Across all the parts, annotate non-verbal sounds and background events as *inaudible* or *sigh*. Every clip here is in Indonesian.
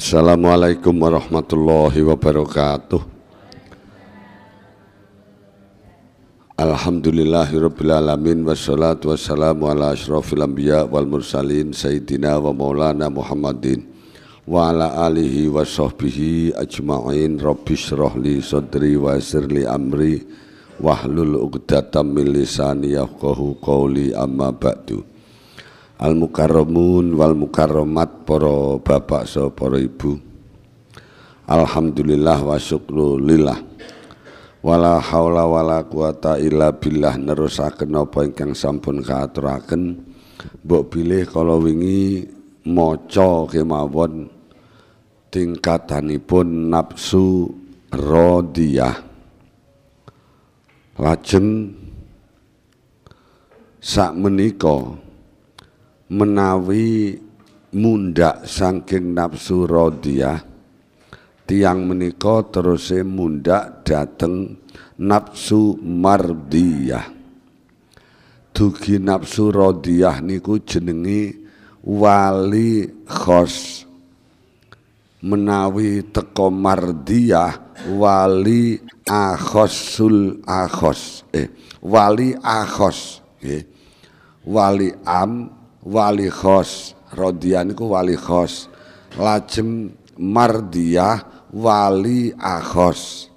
Assalamualaikum warahmatullahi wabarakatuh Alhamdulillahirrabbilalamin Wassalatu wassalamu ala ashrafil anbiya wal mursalin Sayyidina wa maulana Muhammadin Wa ala alihi wa sahbihi ajma'in Rabbi syrohli sodri wa sirli amri Wahlul uqdatam milisani yafqahu qawli amma ba'du al mukarramun wal mukarramat para bapak so para ibu alhamdulillah wa lillah wala haula wala quwata illa billah nerusaken apa ingkang sampun kaaturaken mbok bilih kala wingi maca kemawon tingkatanipun nafsu radiyah lajeng sak menika menawi mundak saking nafsu rodiyah tiang menika terus mundak dateng nafsu mardiyah dugi nafsu rodiyah niku jenengi wali khos menawi teko mardiyah wali akhosul akhos eh wali akhos eh wali am wali khos Rodian wali khos lajeng Mardiah wali akhos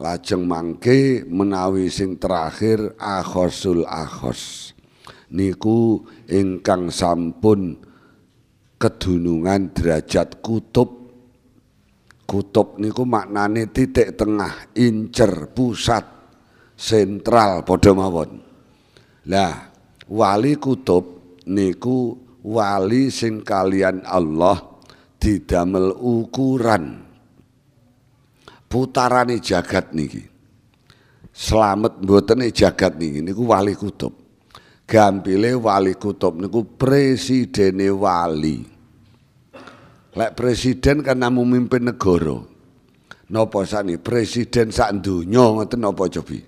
lajeng mangke menawi sing terakhir akhosul akhos niku ingkang sampun kedunungan derajat kutub Kutub niku maknane titik tengah, incer, pusat, sentral padha mawon. Lah, wali kutub niku wali sing kalian Allah didamel ukuran putarane jagat niki selamat mboten e jagat niki niku wali kutub gampile wali kutub niku presidene wali lek presiden kan namu mimpin negara napa sani presiden sak donya ngoten napa cobi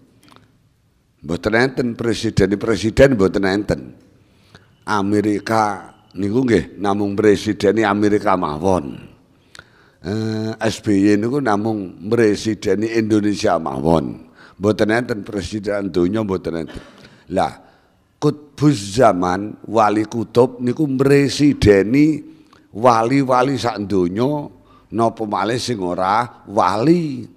mboten enten presiden presiden mboten enten Amerika niku nggih namung presideni Amerika mawon. Eh, SBY niku namung presideni Indonesia mawon. Mboten enten presiden donya mboten enten. Lah kutbuz zaman wali kutub niku presideni wali-wali sak donya napa malih sing ora wali.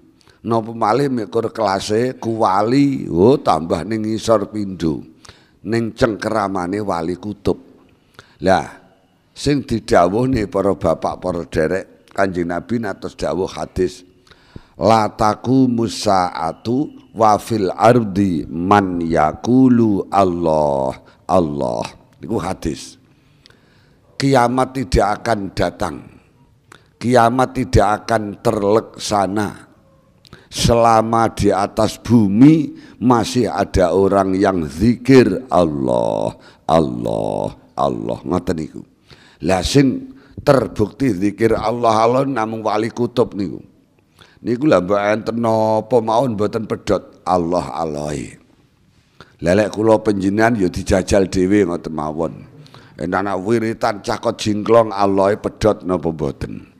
Napa malih mikur kelase kuwali, oh tambah ning ngisor pindho ning cengkeramane Wali Kutub. Lah, sing didawuh nih para bapak para derek Kanjeng Nabi natos dawuh hadis la musa'atu wafil ardi man yakulu Allah Allah itu hadis kiamat tidak akan datang kiamat tidak akan terleksana selama di atas bumi masih ada orang yang zikir Allah Allah Allah ngoten niku lah sing terbukti zikir Allah Allah namung wali kutub niku niku lah mbok enten napa buatan mboten Allah Allah lelek kula panjenengan ya dijajal dhewe ngoten mawon enak wiritan cakot jingklong Allah pedot napa mboten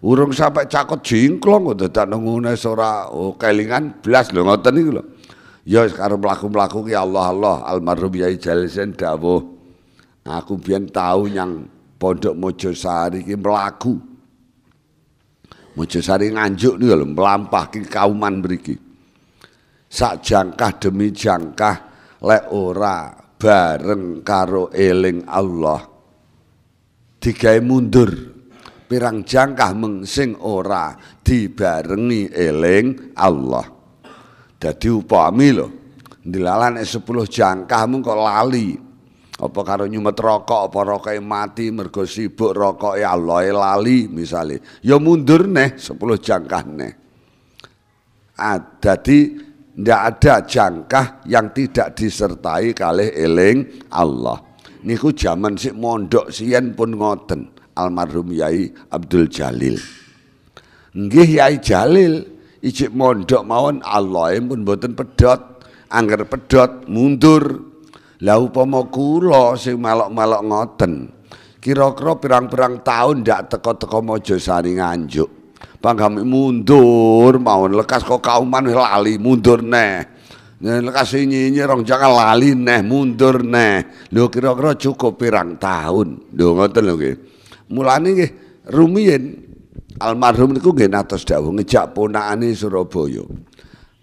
Urung sampai cakot jingklong kok oh, tak nungguin suara oh, kelingan belas lho ngoten niku lho. Ya sekarang karo mlaku ya Allah Allah almarhum Yai Jalisen Aku biyen tau yang Pondok Mojosari ki mlaku. Mojosari nganjuk nih lho mlampah kauman beriki Sak jangkah demi jangkah lek ora bareng karo eling Allah digawe mundur pirang jangkah mengsing ora dibarengi eling Allah. Dadi upami lho, dilalan 10 jangkahmu kok lali. Apa karo nyumet rokok apa rokoke mati mergo sibuk ya Allah e lali misalnya. Ya mundur neh 10 jangkah neh. Jadi ah, ndak ada jangkah yang tidak disertai kali eling Allah. Niku zaman sik mondok sian pun ngoten almarhum Yai Abdul Jalil. Nggih Yai Jalil ijik mondok mawon Allah pun boten pedot, angger pedot mundur. lau upama kula sing malok-malok ngoten, kira-kira pirang-pirang tahun ndak teko-teko sari nganjuk. Panggami mundur mawon lekas kok kauman lali mundur neh. lekas nyinyi rong jangan lali neh mundur neh lho kira-kira cukup pirang tahun lho ngoten lho nggih Mulane nggih rumiyin almarhum niku nggih natos dawuh ngejak ponakane Surabaya.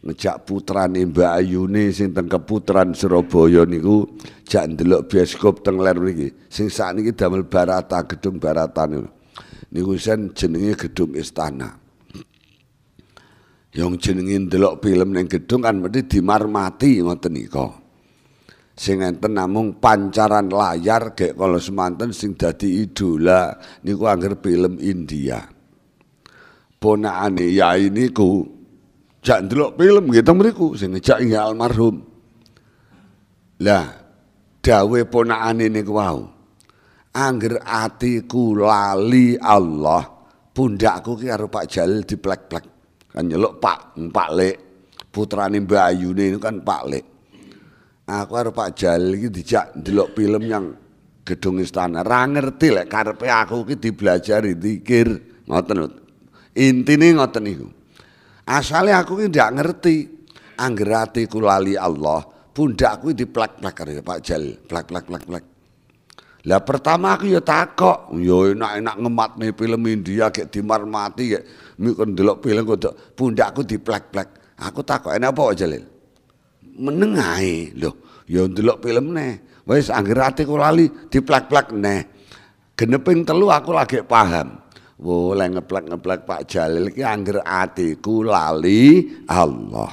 Ngejak putrane Mbak Ayune sing teng keputran Surabaya niku jak ndelok bioskop teng ler mriki. Sing sakniki damel Barata, gedung Barata niku. Niku sen jenenge gedung istana. Yang jenenge ndelok film ning gedung kan mesti dimarmati ngoten nika sing enten namung pancaran layar gek kalau semanten sing dadi idola niku angger film India. Ponakane ya ku jak ndelok film gitu mriku sing ngejak ing almarhum. Lah dawe ponakane niku wau. Angger atiku lali Allah, pundakku ki karo Pak Jalil diplek-plek. Kan nyeluk Pak, Pak Lek. Putrane Mbak Ayune kan Pak Lek aku harus Pak jali ini dijak delok film yang gedung istana. Ra ngerti lek karepe aku iki dibelajari dikir ngoten. Intine ngoten itu Asale aku iki ndak ngerti. Angger atiku lali Allah, pundakku plak plak karo ya Pak jali plak plak plak plak Lah pertama aku ya takok, ya enak-enak nih film India marmati dimarmati mikon delok film kok pundakku diplak-plak Aku takok enak apa Pak Jalil? menengahi loh ya ndelok film neh wis anggere atiku lali diplak-plak neh geneping telu aku lagi paham wo lek ngeplak-ngeplak Pak Jalil ki anggere atiku lali Allah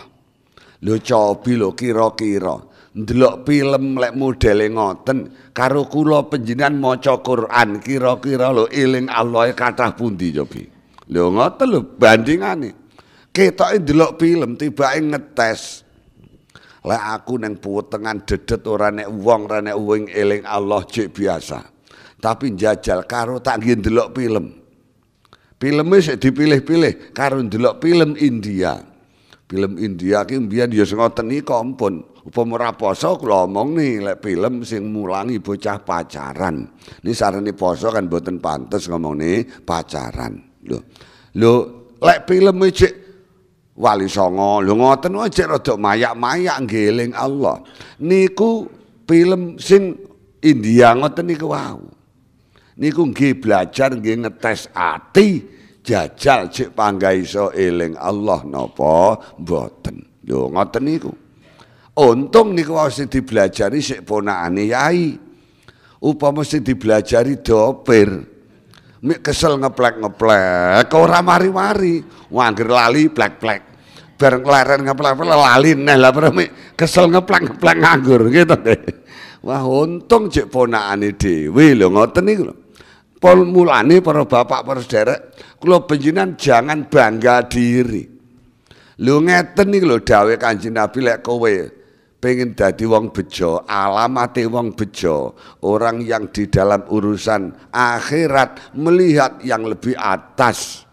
lho cobi lho kira-kira ndelok film lek modele ngoten karo kula panjenengan maca Quran kira-kira lho iling Allah e kathah pundi cobi lho ngoten lho bandingane ketoke ndelok film tiba ngetes Lek aku neng puwetengan dedet ora nek wong ora nek wing eling Allah cek biasa. Tapi jajal karo tak nggih ndelok film. Filmnya sik dipilih-pilih karo ndelok film India. Film India ki mbiyen ya sing ngoten iki kompon. Upama ora poso kula omongne lek film sing mulangi bocah pacaran. Ini sarane poso kan boten pantes nih pacaran. Lho. Lho lek film cek wali songo lu ngoten wae cek rada mayak-mayak ngeling Allah niku film sing India ngoten niku wau niku nggih belajar nggih ngetes ati jajal cek panggai iso eling Allah napa mboten lho ngoten niku untung niku wau sing dibelajari sik ponakane yai upama sing dibelajari dopir mik kesel ngeplek-ngeplek, kau mari-mari, wangger lali plek-plek. Bareng leren ngeplek-plek lali neh lah mik kesel ngeplek-ngeplek nganggur gitu deh. Wah untung jek ponakane dewi lo ngoten nih lo Pol mulane para bapak para saudara kula penjinan jangan bangga diri. lo ngeten nih lo dawe Kanjeng Nabi lek kowe pengen jadi wong bejo, alamate wong bejo, orang yang di dalam urusan akhirat melihat yang lebih atas,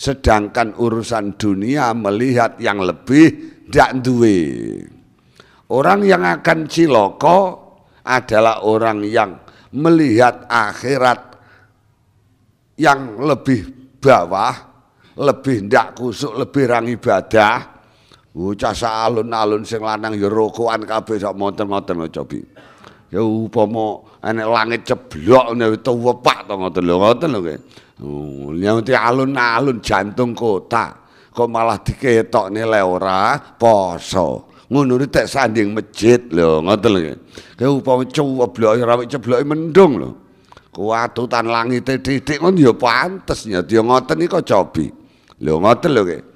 sedangkan urusan dunia melihat yang lebih dak duwe. Orang yang akan ciloko adalah orang yang melihat akhirat yang lebih bawah, lebih ndak kusuk, lebih rang ibadah, Bocah alun-alun sing lanang ya rokokan kabeh sak monten-monten cobi. bi. Ya upama enek langit ceblok ngene tuwepak to ngoten lho ngoten lho kowe. Oh, Nyanti alun-alun jantung kota kok malah diketokne le ora poso. Ngono tek sanding masjid lho ngoten lho. Kowe ya upama ceblok ya ora cebloke mendung lho. Kuatutan langit titik ngono ya pantes ya dia ya ngoten iki kok cobi. Lho ngoten lho ke.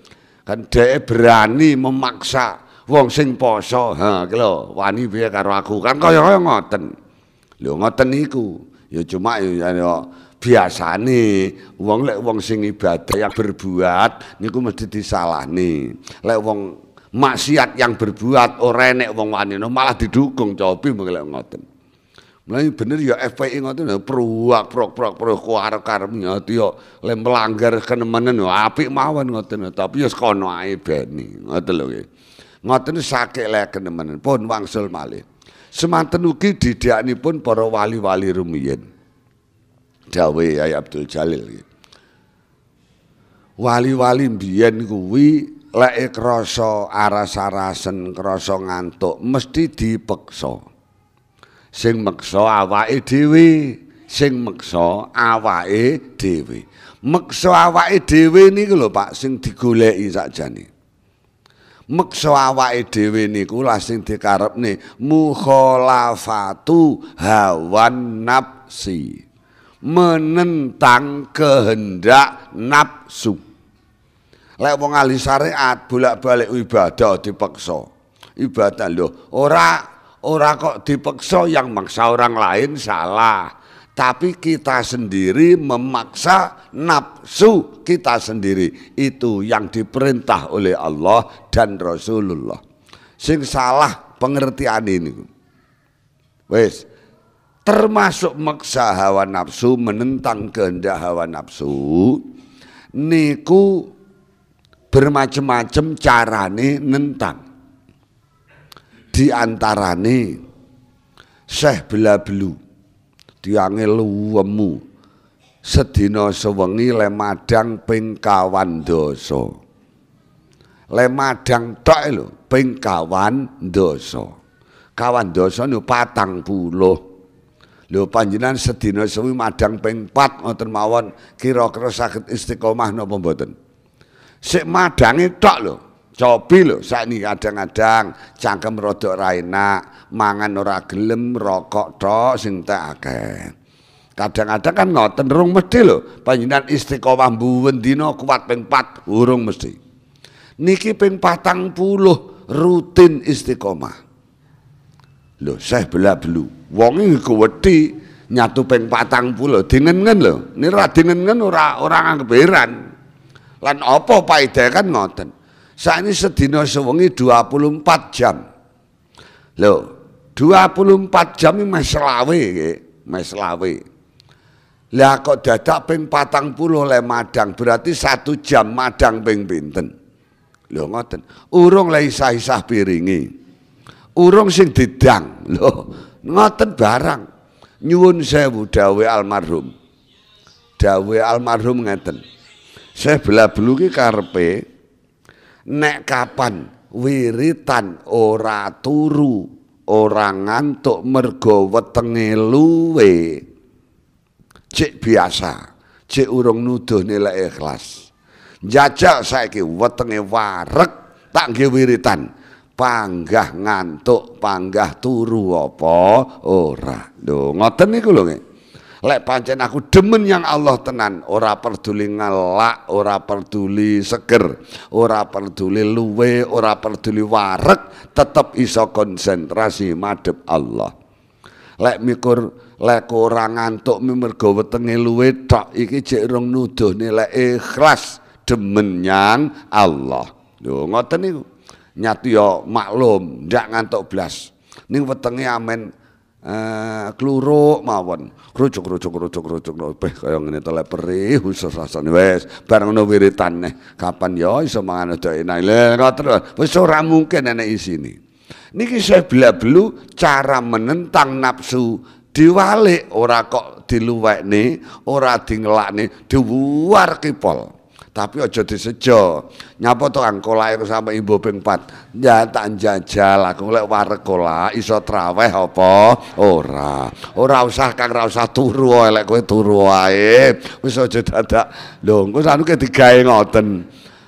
Kan dhek berani memaksa wong sing poso. Ha, iki wani piye karo aku. Kan kau yang ngoten. Lho ngoten niku. Ya cuma ya, ya, ya biasa nih, wong lek wong sing ibadah yang berbuat niku mesti disalahne. Lek wong maksiat yang berbuat orang enek wong wani malah didukung cobi mung ngoten. Lah bener ya FPI ngoten pruak prok prok prok kuarep karep nyati yo ya, le melanggar kenemenen yo ya, mawan mawon ngoten tapi yo ya kono ae beni ngoten lho nggih. pohon sakit le kenemenen pun wangsul malih. Semanten ugi pun para wali-wali rumiyin. Dawe Yai Abdul Jalil nggih. Wali-wali biyen kuwi lek krasa aras-arasen krasa ngantuk mesti dipeksa sing meksa awake dhewe sing meksa awake dhewe meksa awake dhewe niku lho Pak sing digoleki sakjane meksa awake dhewe niku lah sing dikarepne mukhalafatu hawan nafsi menentang kehendak nafsu lek wong ahli syariat bolak-balik ibadah dipaksa ibadah lho ora Ora kok dipaksa yang maksa orang lain salah. Tapi kita sendiri memaksa nafsu kita sendiri. Itu yang diperintah oleh Allah dan Rasulullah. Sing salah pengertian ini. Wes, termasuk maksa hawa nafsu, menentang kehendak hawa nafsu. Niku bermacam-macam carane nentang diantarane Syekh Belablu diange luwemu sedina sewengi lemadang ping kawan dasa lemadang tok lho ping kawan dasa kawan dasa niku 40 lho panjenengan sedina sewengi madang ping 4 ngoten mawon kira-kira saged istiqomah napa mboten sik madange tok lho Cobi lho ini kadang-kadang cangkem rada raina, mangan ora gelem, rokok tok sing tak akeh. Kadang-kadang kan ngoten rung mesti lho, panjenengan istiqomah mbuwen dina kuat ping 4 urung mesti. Niki ping puluh, rutin istiqomah. Lho, saya bela-belu. Wong iki kuwedi nyatu ping 40 dingengen lho. Ini ra dingengen ora ora nganggep Lan apa paedahe kan ngoten. Saat ini sedina sewengi 24 jam. Loh, 24 jam ini mas lawe, masih lawe. Lah kok dadak ping patang puluh le madang, berarti satu jam madang ping pinten. Loh ngoten, urung le isah-isah piringi. Urung sing didang, loh ngoten barang. Nyuwun sewu dawe almarhum. Dawe almarhum ngeten. Saya belah belu ki karepe nek kapan wiritan ora turu ora ngantuk mergo wetenge luwe cek biasa cek urung nuduh nilai ikhlas jajak saiki wetenge warek tak nggih wiritan panggah ngantuk panggah turu apa ora lho ngoten niku lho nggih lek pancen aku demen yang Allah tenan ora peduli ngelak ora peduli seger ora peduli luwe ora peduli warek tetep iso konsentrasi madep Allah lek mikur lek ora ngantuk mergo wetenge luwe tok iki jek rung nuduhne lek ikhlas demen yang Allah lho ngoten niku nyatu ya maklum ndak ngantuk blas ning wetenge amen eh, mawon kerucuk kerucuk kerucuk kerucuk lebih nah, kaya ngene to leperi khusus rasane wis bareng ngono wiritan kapan ya iso mangan dhewe lha kok terus wis ora mungkin enek isine niki saya belu cara menentang nafsu diwalik ora kok diluwekne ora dingelakne diwar kipol tapi aja disejo. Nyapa to angko lahir sama ibu ping pat. Ya tak jajal aku lek kola iso traweh apa? Ora. Ora usah Kang, ora usah turu wae lek kowe turu wae. Wis aja dadak. Lho, engko anu digawe ngoten.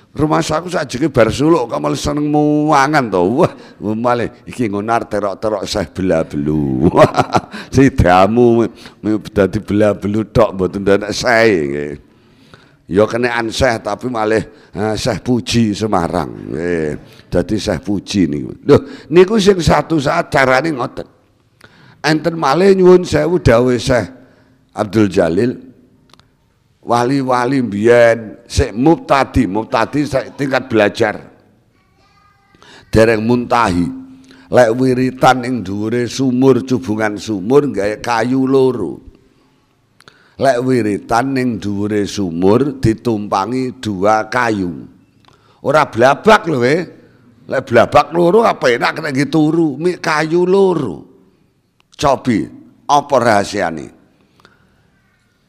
Rumah saku sajeke bar suluk kok malah seneng muangan to. Wah, malah iki ngonar terok-terok saya bela-belu. *laughs* Sidamu dadi bela-belu tok mboten ndak sae nggih ya kenaan anseh tapi malih eh, Puji Semarang. Eh, seh Puji nih. Lho, niku sing satu saat nih ngoten. Enten malih nyuwun sewu dawe seh Abdul Jalil wali-wali mbiyen sik mubtadi, mubtadi tingkat belajar. Dereng muntahi. Lek wiritan ing dhuwure sumur, cubungan sumur gaya kayu loro lek wiritan ning dhuwure sumur ditumpangi dua kayu. Ora blabak lho eh. Lek blabak loro apa enak nek turu, mik kayu loro. Cobi, apa rahasiane?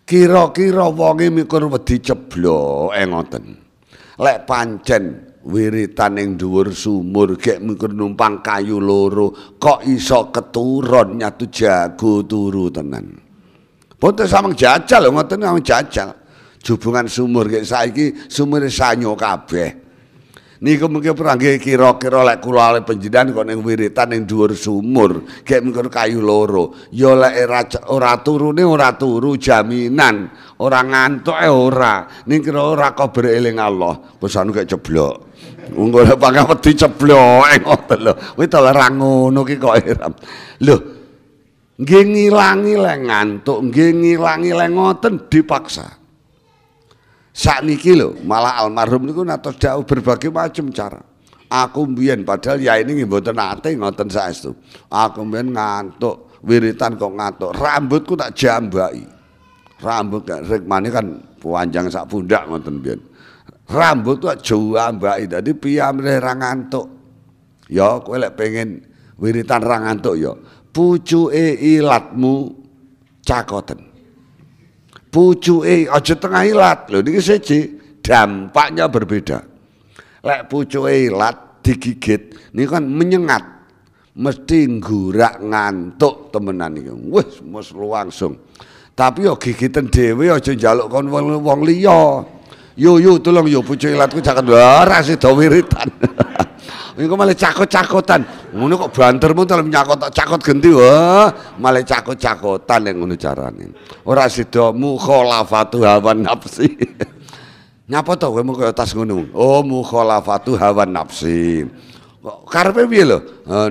Kira-kira wonge mikur wedi ceblok eh ngoten. Lek pancen wiritan ning dhuwur sumur gek mikur numpang kayu loro kok iso keturun nyatu jago turu tenan. Boten samang jajal lho ngoten samang jajal. Jubungan sumur kaya saiki sumur sanyo kabeh. Niku mungkin perang kira-kira lek kula ale penjenengan kok ning wiritan ning dhuwur sumur, gek mengkon kayu loro. Ya lek ora turune ora turu jaminan, ora ngantuk e ora. Ning kira ora kok bereling Allah, pesan gek ceblok. Wong ora pangkat wedi ceblok e ngoten lho. Kuwi to ora ngono ki kok iram. Lho, nggih ngilangi le ngantuk, nggih ngilangi le ngoten dipaksa. Sakniki lho, malah almarhum niku natos jauh berbagai macam cara. Aku mbiyen padahal ya ini nggih mboten nate ngoten saestu. Aku mbiyen ngantuk, wiritan kok ngantuk, rambutku tak jambaki. Rambut kan rikmane kan panjang sak pundak ngoten mbiyen. Rambut tuh tak jambaki, dadi piyambare ra ngantuk. Ya kowe lek pengen wiritan ra ngantuk yo. Ya, pucuke ilatmu cakoten pucuke aja tengah ilat lho niki siji dampaknya berbeda lek pucuke ilat digigit ini kan menyengat mesti nggurak ngantuk temenan iki wis mus langsung tapi yo ya gigitan dhewe aja njaluk kon wong liya yo yo tolong yo pucuke ilatku cakoten ora sida wiritan *laughs* Engko malah cakot-cakotan. Ngono kok bantermu dalam nyakot cakot genti wah, malah cakot-cakotan yang ngono carane. Ora sida mukhalafatu hawa nafsi. *laughs* Nyapa to kowe mung kaya tas ngono? Oh mukhalafatu hawa nafsi karepe piye lho eh,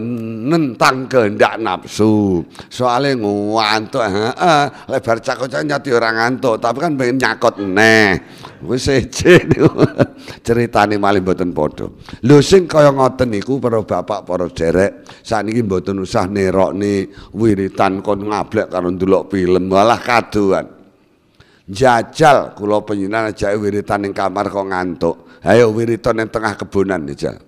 nentang kehendak nafsu soalnya ngantuk heeh lebar cakocane nyati ya orang ngantuk tapi kan pengen nyakot neh wis seje *laughs* ceritane malih mboten padha lho sing kaya ngoten niku para bapak para derek sakniki mboten usah nerokne wiritan kon ngablek karo ndelok film malah kaduan jajal kula panjenengan ajake wiritan ning kamar kok ngantuk ayo ya wiritan ning tengah kebunan jajal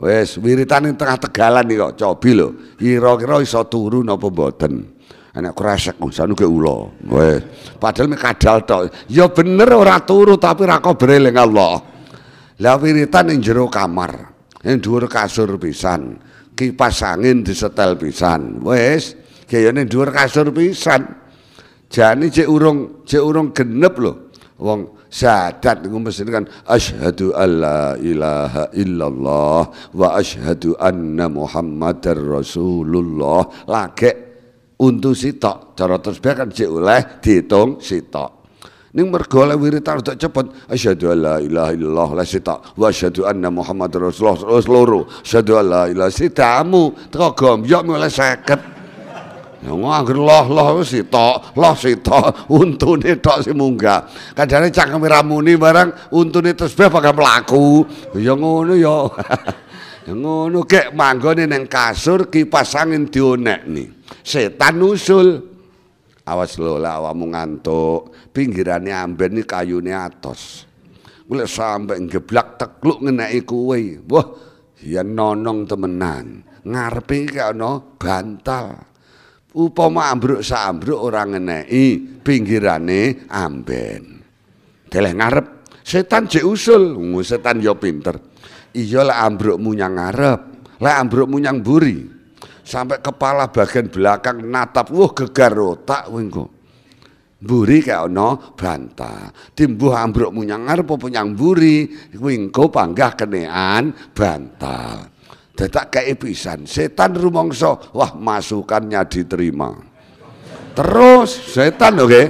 Wes wiritane tengah tegalan nih kok cobi lo, Kira-kira iso turu napa mboten. Enak kresek sanu ke ulo. Wes padahal mek kadal Yo Ya bener ora turu tapi rako kabreling Allah. Lah wiritan ing jero kamar. Ing kasur pisan. Kipas angin disetel pisan. Wes gayane ya dhuwur kasur pisan. jani cek urung cek urung genep lo, Wong syahadat mesti kan asyhadu alla ilaha illallah wa asyhadu anna muhammadar rasulullah lagek untuk sitok cara terus tasbih kan cek oleh diitung sitok Ning mergo lek wiritan cepat cepet asyhadu alla ilaha illallah la sita wa asyhadu anna muhammadar rasulullah terus loro asyhadu alla ilaha sitamu tergom gombyok ya mulai 50 Ya anggar loh loh wis toh loh toh untune tok si munggah. Kadane cangkeme ramuni barang untune tesbih bakal mlaku. Ya ngono ya. *laughs* ya ngono kek manggone ning kasur kipas angin dionekni. Setan usul. Awas lho lah awakmu ngantuk. Pinggirane amben iki kayune atos. Mulai sampe ngeblak tekluk ngeneki kuwe. Wah, ya nonong temenan. Ngarepe iki ana bantal upama ambruk saambruk ora ngeneki pinggirane amben deleh ngarep setan jek usul setan yo ya pinter iya lek ambrukmu nyang ngarep lek ambrukmu nyang buri sampai kepala bagian belakang natap wah gegar otak wingko buri kaya ana bantah timbuh ambrukmu nyang ngarep punyang buri wingko panggah kenean bantal Detak ke pisan. Setan rumongso, wah masukannya diterima. Terus setan oke. Okay?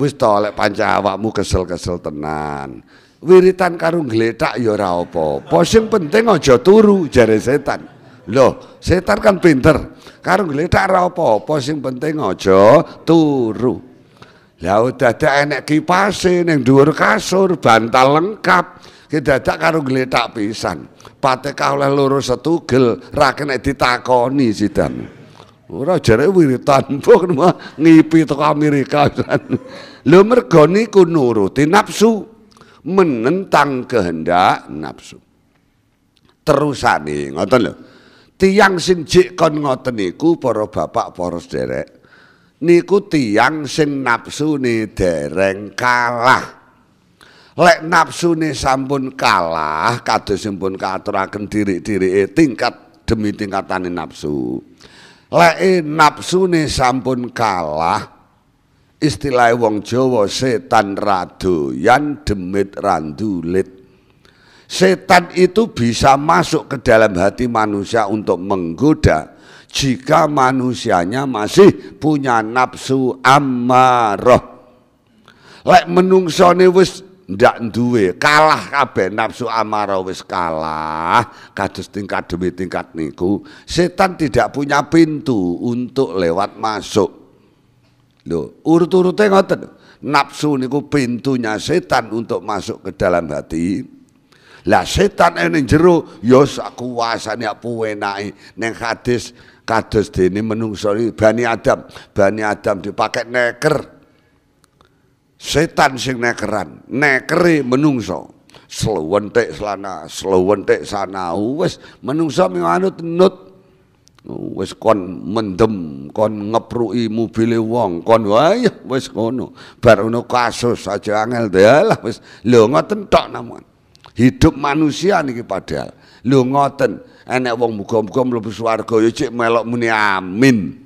Wis tolek panca awakmu kesel-kesel tenan. Wiritan karung gletak ya ora apa penting aja turu jare setan. Loh, setan kan pinter. karung gletak ora apa Posing penting aja turu. Lah udah ada enek kipase ning dhuwur kasur, bantal lengkap ki dadak karo gletak pisan. pateka oleh loro setugel, ra kena ditakoni sidan. Ora jarene wiritan pun *laughs* ngipi teko Amerika. Lho mergo niku nuruti nafsu, menentang kehendak nafsu. Terusane ngoten lho. Tiang sing jik kon ngoten niku para bapak para sederek. Niku tiang sing nafsune dereng kalah lek nafsune sampun kalah kadosipun kaaturaken diri diri tingkat demi tingkatane nafsu lek nafsune sampun kalah istilah wong Jawa setan yang demit randulit setan itu bisa masuk ke dalam hati manusia untuk menggoda jika manusianya masih punya nafsu amarah lek menungsone wis ndak duwe kalah kabeh nafsu amarah wis kalah kados tingkat demi tingkat niku setan tidak punya pintu untuk lewat masuk lho urut-urute ngoten nafsu niku pintunya setan untuk masuk ke dalam hati lah setan ini jero ya sak kuasane aku enake ning hadis kados dene menungso Bani Adam Bani Adam dipakai neker setan sing nekeran nekeri menungso slewentik selana slewentik sana wes menungso mewanut nut wes kon mendem kon ngepruki mobile wong kon wayah iya, wes ngono baru no kasus aja angel lah wes lho ngoten tok namun hidup manusia nih padahal lho ngoten enek wong muga-muga mlebu swarga ya cek melok muni amin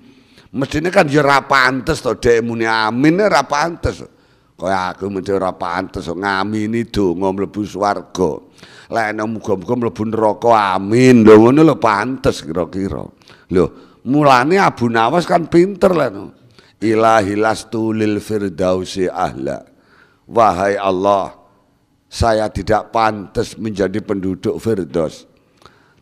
mestine kan ya ra pantes to dhek muni amin ya, ra pantes Kaya aku mesti ora pantes ngamini donga mlebu swarga. Lah nek muga-muga mlebu neraka amin. Lho ngono lho pantes kira-kira. Lho, mulane Abu Nawas kan pinter lah no. Ilahilastu lil firdausi ahla. Wahai Allah, saya tidak pantas menjadi penduduk Firdaus.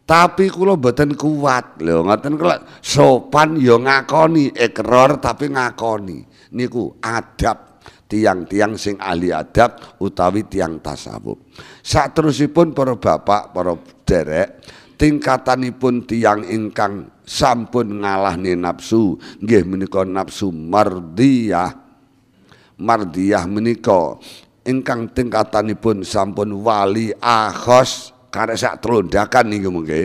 Tapi kula mboten kuat. Lho ngoten kula sopan yo ya ngakoni, ikrar tapi ngakoni. Niku adab tiang-tiang sing ahli adat utawi tiang tasawuf. Saterusipun para bapak, para derek, tingkatanipun tiang ingkang sampun nih nafsu, nggih menika nafsu mardiyah. Mardiyah menika ingkang tingkatanipun sampun wali ahos karek sak terundakan nih mengke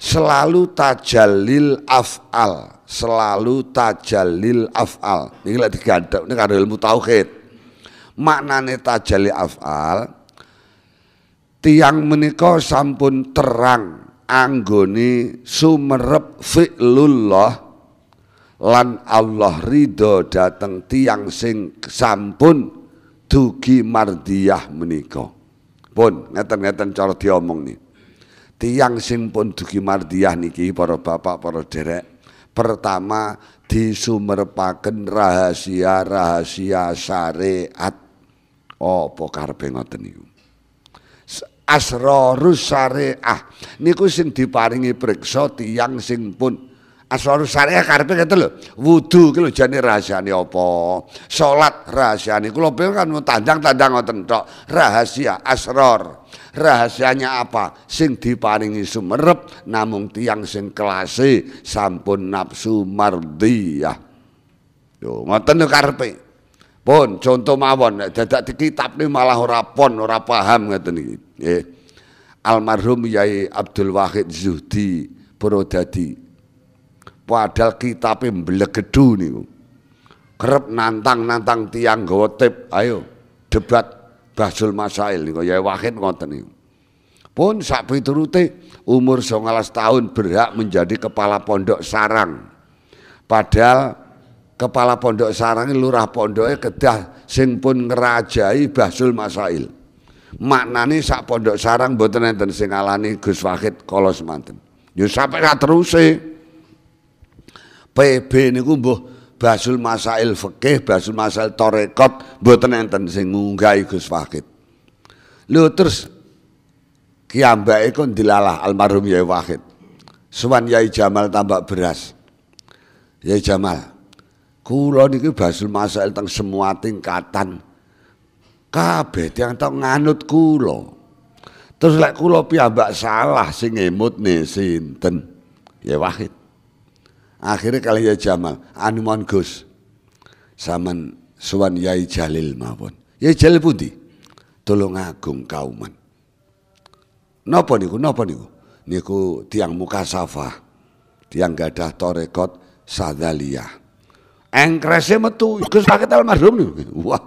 selalu tajalil af'al selalu tajalil af'al ini lagi ganda ini karena ilmu tauhid maknane tajalil af'al tiang meniko sampun terang anggoni sumerep fi'lullah lan Allah ridho dateng tiang sing sampun dugi mardiyah meniko. pun ngeten-ngeten cara diomong nih tiang sing pun dugi mardiah niki para bapak para derek pertama disumerepaken rahasia-rahasia syariat oh karepe ngoten niku asrarus syariah niku sing diparingi priksa tiang sing pun asrar syariah karepe ngeten gitu lho. Wudu ki lho jane rahasiane apa? Salat rahasiane. Kula pengen kan tandang-tandang ngoten tok. Rahasia asror Rahasianya apa? Sing diparingi sumerep namung tiang sing kelase sampun nafsu mardiyah. Yo ngoten lho karepe. Pun contoh mawon dadak di kitab ini malah ora pon ora paham Almarhum Yai Abdul Wahid Zuhdi Purwodadi padahal kita kitabe gedu nih, kerep nantang-nantang tiang gawa tip ayo debat Basul Masail nih ya Wahid ngotot nih. pun sak piturute umur 19 tahun berhak menjadi kepala pondok sarang padahal kepala pondok sarang lurah pondoknya kedah sing pun ngerajai Basul Masail maknani sak pondok sarang buat nenten sing alani Gus Wahid manten semanten. Ya sampai terus sih. PB niku mbuh basul masail fikih, basul masail Torekot mboten enten sing ngunggahi Gus Wahid. Lho terus kiambake kok dilalah almarhum Yai Wahid. Suwan Yai Jamal tambak beras. Yai Jamal, kulo niki basul masail teng semua tingkatan. Kabeh tiang tau nganut kulo Terus lek kulo piyambak salah sing emut nih sinten? Ya Wahid. Akhirnya kali ya Jamal, anu mohon Gus. Saman suan Yai Jalil mawon. Yai Jalil pundi? Tolong Agung Kauman. Napa niku? Napa niku? Niku tiang muka safa. Tiang gadah torekot sadalia Engkresnya metu, Gus paket almarhum niku. Wah,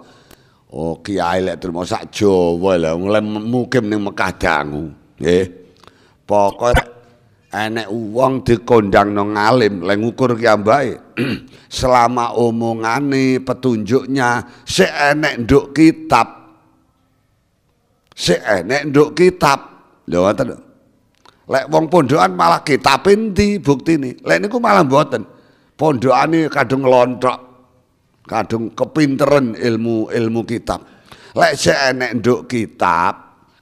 Oh kiai lek terima sak Jawa lah mulai mukim ning Mekah dangu. Nggih enek uang dikondang nong alim lek ngukur ki *clears throat* selama omongane petunjuknya seenek enek nduk kitab sik enek nduk kitab lho lek wong pondokan malah kitab bukti nih. lek niku malah pondoan ini kadung londok, kadung kepinteren ilmu ilmu kitab lek seenek enek nduk kitab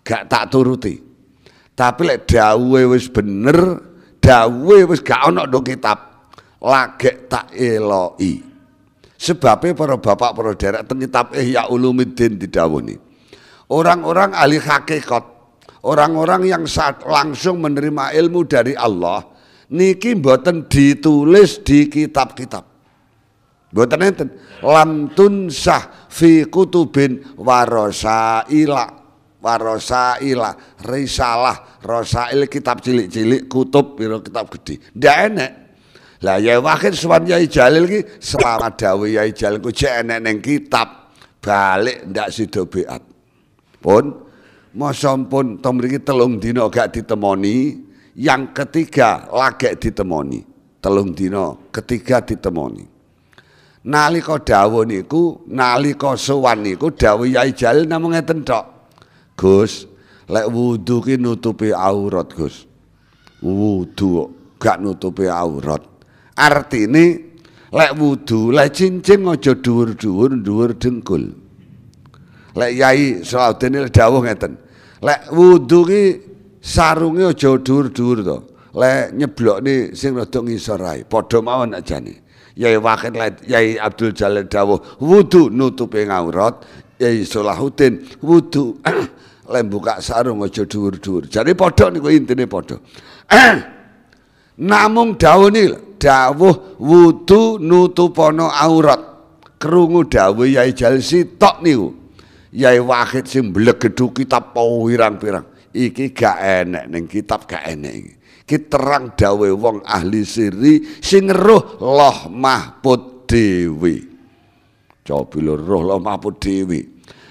gak tak turuti tapi lek dawuhe wis bener, dawuhe wis gak ana ndo kitab. Lagek tak eloi. Sebabnya para bapak para daerah teng kitab Ihya Ulumuddin didawuni. Orang-orang ahli hakikat, orang-orang yang saat langsung menerima ilmu dari Allah, niki mboten ditulis di kitab-kitab. Mboten enten lam tunsah fi kutubin warasaila warosailah risalah rosail kitab cilik-cilik kutub biro kitab gede ndak enek lah ya wakil sowan Yai Jalil ki selama dawe Yai Jalil ku cek enek neng kitab balik ndak sida beat pun mosom pun to riki telung Dino gak ditemoni yang ketiga lagek ditemoni telung Dino ketiga ditemoni nalika Dawoniku niku nalika suwan niku Yai Jalil namung ngeten tok Gus, lek wudu ki nutupi aurat, Gus. Wudu gak nutupi aurat. Artine lek wudu, lek cincin aja dhuwur-dhuwur, dhuwur dengkul. Lek yai saudene dawuh ngeten. Lek wudu ki sarunge aja dhuwur-dhuwur to. Lek nyeblokne sing rada ngisor ae. Padha mawon ajane. Yai Wakil Yai Abdul Jalil dawuh wudu nutupi aurat, Yai Salahuddin wudu *clears throat* lem buka sarung aja dhuwur-dhuwur. Jadi padha niku intine padha. *clears throat* Namung dawuh dawuh wudu nutupono aurat. Krungu dawuh Yai Jalsi tok niku. Yai Wahid sing mblegedu kitab pirang-pirang. Iki gak enek ning kitab gak enek iki. Ki terang dawe wong ahli siri sing roh Loh Mahfud Dewi. Coba lho roh Loh Mahfud Dewi.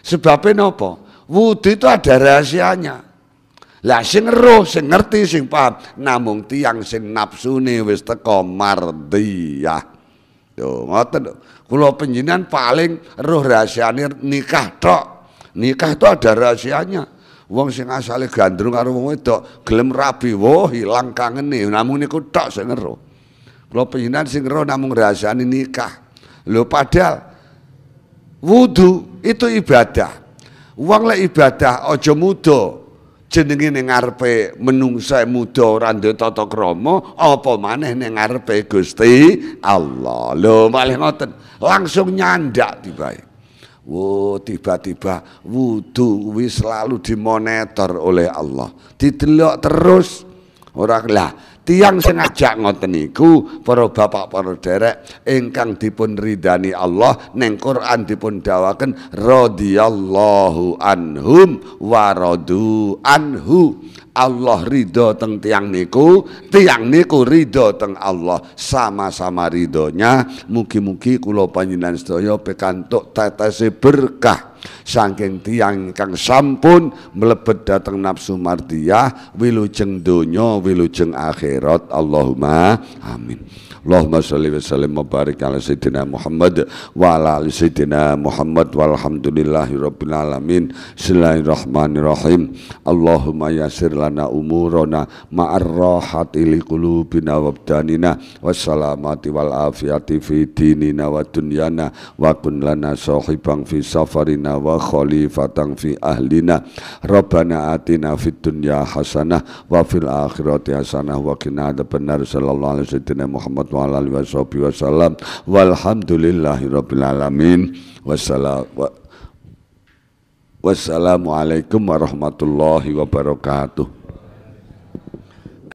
Sebabnya napa? Wudhu itu ada rahasianya. Lah sing roh, sing ngerti, sing paham. Namung tiang sing napsuni wis teko mardiyah. Yo ngoten. Kula penjinan paling roh rahasiane nikah tok. Nikah itu ada rahasianya. Wong sing asale gandrung karo wong wedok gelem rabi, wah ilang kangene. Namung niku tok sing roh. Kula panjenengan sing roh namung rahasiane nikah. Lho padahal wudu itu ibadah. Uang lah ibadah ojo muda. Jenenge ning menungsa muda ora duwe tata krama, apa maneh ning Gusti Allah. lo malih ngoten. Langsung nyandak tiba-tiba Wo tiba-tiba wudhu wis selalu dimonitor oleh Allah. Didelok terus oranglah lah tiang sing ngajak ngoten niku para bapak para derek ingkang dipun ridani Allah neng Quran dipun dawaken radhiyallahu anhum waradu anhu Allah ridho teng tiang niku tiang niku ridho teng Allah sama-sama ridhonya mugi-mugi kulo panjinan sedaya pekanto tetese berkah saking tiang kang sampun melebet datang nafsu mardiyah wilujeng donya wilujeng akhirat Allahumma amin Allahumma salli wa sallim wa barik ala sayyidina Muhammad wa ala ala sayyidina Muhammad alhamdulillahi rabbil alamin Bismillahirrahmanirrahim Allahumma yasir lana umurona ma'ar rahati li qulubina wa abdanina salamati wal afiyati fi dinina wa dunyana wa kun lana sahibang fi safarina waj'alna wa khalifatan fi ahlina Rabbana atina fid dunya hasanah wa fil akhirati hasanah wa qina adzabannar sallallahu alaihi wasallam Muhammad wa ala alihi washabihi wasallam walhamdulillahi rabbil alamin wassalamu Wassalamualaikum warahmatullahi wabarakatuh.